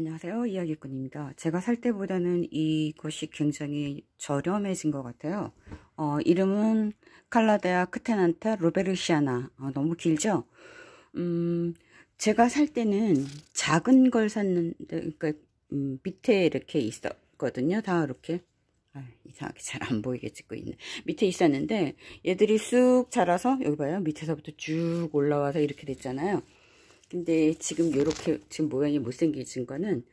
안녕하세요 이야기꾼입니다 제가 살 때보다는 이곳이 굉장히 저렴해진 것 같아요 어, 이름은 칼라데아 크테난타 로베르시아나 어, 너무 길죠 음, 제가 살 때는 작은 걸 샀는데 그러니까 음, 밑에 이렇게 있었거든요 다 이렇게 아, 이상하게 잘 안 보이게 찍고 있네 밑에 있었는데 얘들이 쑥 자라서 여기 봐요 밑에서부터 쭉 올라와서 이렇게 됐잖아요 근데 지금 이렇게 지금 모양이 못생겨진 거는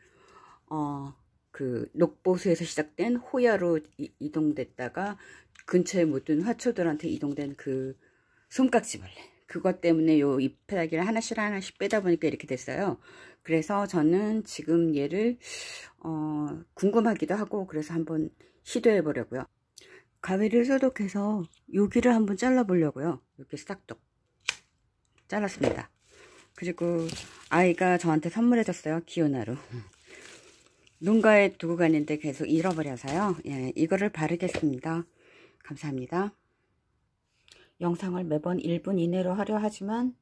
어, 그 녹보수에서 시작된 호야로 이, 이동됐다가 근처에 묻은 화초들한테 이동된 그 솜깍지벌레 그것 때문에 요 잎사귀를 하나씩 하나씩 빼다 보니까 이렇게 됐어요. 그래서 저는 지금 얘를 어, 궁금하기도 하고 그래서 한번 시도해 보려고요. 가위를 소독해서 여기를 한번 잘라 보려고요. 이렇게 싹둑 잘랐습니다. 그리고 아이가 저한테 선물해줬어요. 기운나루 농가에 두고 갔는데 계속 잃어버려서요. 예, 이거를 바르겠습니다. 감사합니다. 영상을 매번 1분 이내로 하려 하지만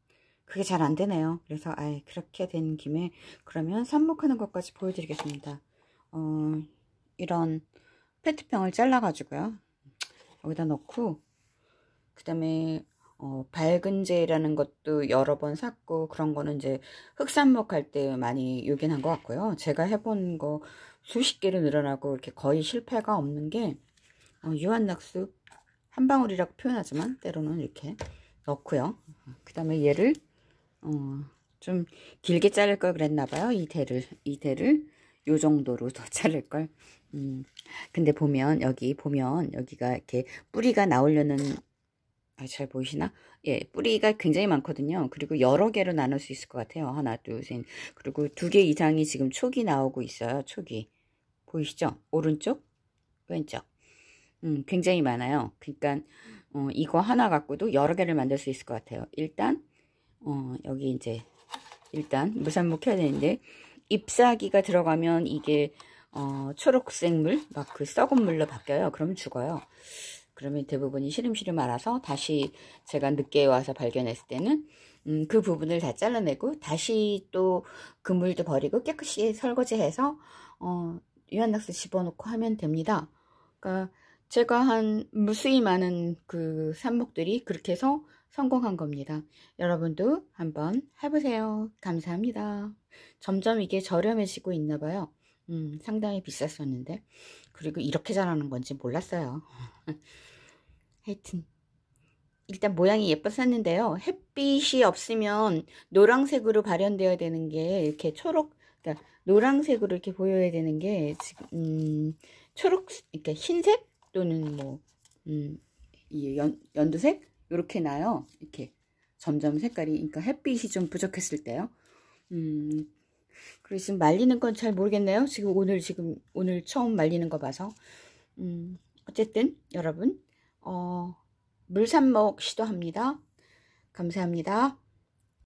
그게 잘 안되네요. 그래서 아예 그렇게 된 김에 그러면 삽목하는 것까지 보여드리겠습니다. 어, 이런 페트병을 잘라가지고요. 여기다 넣고 그 다음에 어, 밝은제라는 것도 여러 번 샀고 그런 거는 이제 흑산목 할 때 많이 요긴한 것 같고요. 제가 해본 거 수십 개로 늘어나고 이렇게 거의 실패가 없는 게 어, 유한낙수 한 방울이라고 표현하지만 때로는 이렇게 넣고요. 그 다음에 얘를 어, 좀 길게 자를 걸 그랬나 봐요. 이 대를 이 대를 요 정도로 더 자를 걸. 음, 근데 보면 여기 보면 여기가 이렇게 뿌리가 나오려는 아, 잘 보이시나? 예, 뿌리가 굉장히 많거든요. 그리고 여러 개로 나눌 수 있을 것 같아요. 하나, 둘, 셋. 그리고 두 개 이상이 지금 촉이 나오고 있어요. 촉이. 보이시죠? 오른쪽, 왼쪽. 음, 굉장히 많아요. 그러니까 어, 이거 하나 갖고도 여러 개를 만들 수 있을 것 같아요. 일단 어, 여기 이제 일단 무산목 해야 되는데 잎사귀가 들어가면 이게 어, 초록색 물, 막 그 썩은 물로 바뀌어요. 그러면 죽어요. 그러면 대부분이 시름시름 알아서 다시 제가 늦게 와서 발견했을 때는 음, 그 부분을 다 잘라내고 다시 또 그물도 버리고 깨끗이 설거지해서 어, 유한낙스 집어넣고 하면 됩니다. 그러니까 제가 한 무수히 많은 그 삽목들이 그렇게 해서 성공한 겁니다. 여러분도 한번 해보세요. 감사합니다. 점점 이게 저렴해지고 있나 봐요. 음, 상당히 비쌌었는데 그리고 이렇게 잘하는 건지 몰랐어요. 하여튼 일단 모양이 예뻤었는데요. 햇빛이 없으면 노란색으로 발현되어야 되는 게 이렇게 초록 그러니까 노란색으로 이렇게 보여야 되는 게 지금 음, 초록 이렇게 흰색 또는 뭐 음, 이 연, 연두색 이렇게 나요. 이렇게 점점 색깔이 그러니까 햇빛이 좀 부족했을 때요. 음, 그리고 지금 말리는 건 잘 모르겠네요. 지금 오늘 지금 오늘 처음 말리는 거 봐서 음, 어쨌든 여러분 어, 물산먹 시도합니다. 감사합니다.